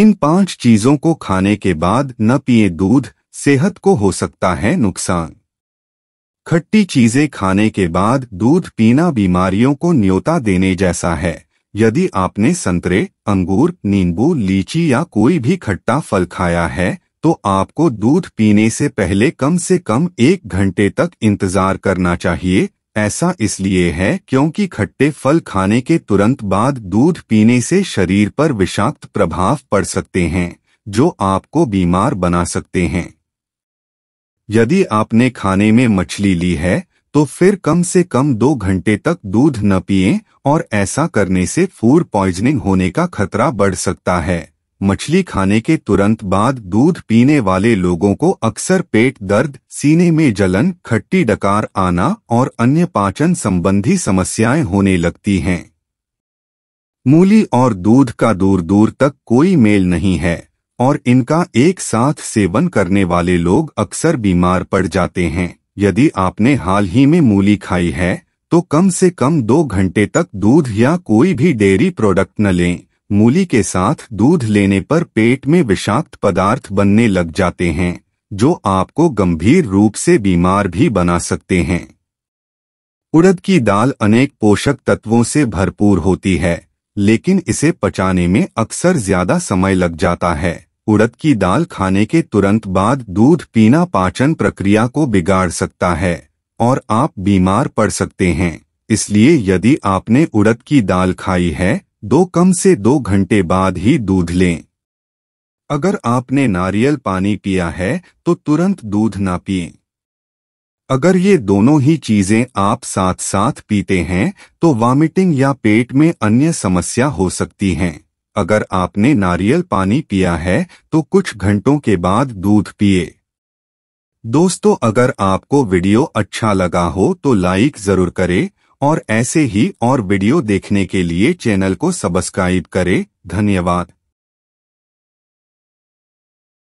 इन पांच चीजों को खाने के बाद न पिए दूध सेहत को हो सकता है नुकसान खट्टी चीजें खाने के बाद दूध पीना बीमारियों को न्योता देने जैसा है यदि आपने संतरे अंगूर नींबू लीची या कोई भी खट्टा फल खाया है तो आपको दूध पीने से पहले कम से कम एक घंटे तक इंतजार करना चाहिए ऐसा इसलिए है क्योंकि खट्टे फल खाने के तुरंत बाद दूध पीने से शरीर पर विषाक्त प्रभाव पड़ सकते हैं जो आपको बीमार बना सकते हैं यदि आपने खाने में मछली ली है तो फिर कम से कम दो घंटे तक दूध न पिए और ऐसा करने से फूड पॉइजनिंग होने का खतरा बढ़ सकता है मछली खाने के तुरंत बाद दूध पीने वाले लोगों को अक्सर पेट दर्द सीने में जलन खट्टी डकार आना और अन्य पाचन संबंधी समस्याएं होने लगती हैं मूली और दूध का दूर दूर तक कोई मेल नहीं है और इनका एक साथ सेवन करने वाले लोग अक्सर बीमार पड़ जाते हैं यदि आपने हाल ही में मूली खाई है तो कम से कम दो घंटे तक दूध या कोई भी डेयरी प्रोडक्ट न लें मूली के साथ दूध लेने पर पेट में विषाक्त पदार्थ बनने लग जाते हैं जो आपको गंभीर रूप से बीमार भी बना सकते हैं उड़द की दाल अनेक पोषक तत्वों से भरपूर होती है लेकिन इसे पचाने में अक्सर ज्यादा समय लग जाता है उड़द की दाल खाने के तुरंत बाद दूध पीना पाचन प्रक्रिया को बिगाड़ सकता है और आप बीमार पड़ सकते हैं इसलिए यदि आपने उड़द की दाल खाई है दो कम से दो घंटे बाद ही दूध लें अगर आपने नारियल पानी पिया है तो तुरंत दूध ना पिए अगर ये दोनों ही चीजें आप साथ साथ पीते हैं तो वॉमिटिंग या पेट में अन्य समस्या हो सकती हैं अगर आपने नारियल पानी पिया है तो कुछ घंटों के बाद दूध पिए दोस्तों अगर आपको वीडियो अच्छा लगा हो तो लाइक जरूर करें और ऐसे ही और वीडियो देखने के लिए चैनल को सब्सक्राइब करें धन्यवाद